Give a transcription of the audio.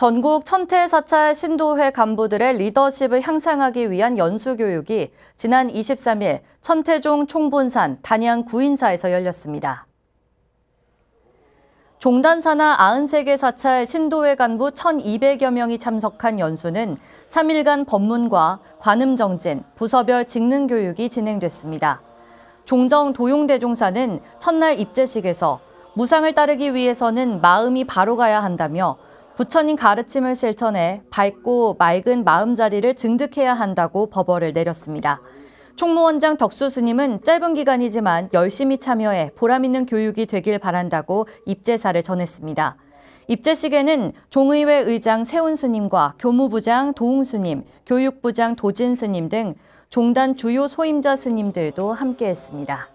전국 천태사찰 신도회 간부들의 리더십을 향상하기 위한 연수교육이 지난 23일 천태종 총본산 단양 구인사에서 열렸습니다. 종단사나 93개 사찰 신도회 간부 1,200여 명이 참석한 연수는 3일간 법문과 관음정진, 부서별 직능교육이 진행됐습니다. 종정 도용대종사는 첫날 입제식에서 무상을 따르기 위해서는 마음이 바로 가야 한다며 부처님 가르침을 실천해 밝고 맑은 마음자리를 증득해야 한다고 법어를 내렸습니다. 총무원장 덕수 스님은 짧은 기간이지만 열심히 참여해 보람있는 교육이 되길 바란다고 입재사를 전했습니다. 입재식에는 종의회 의장 세훈 스님과 교무부장 도웅 스님, 교육부장 도진 스님 등 종단 주요 소임자 스님들도 함께했습니다.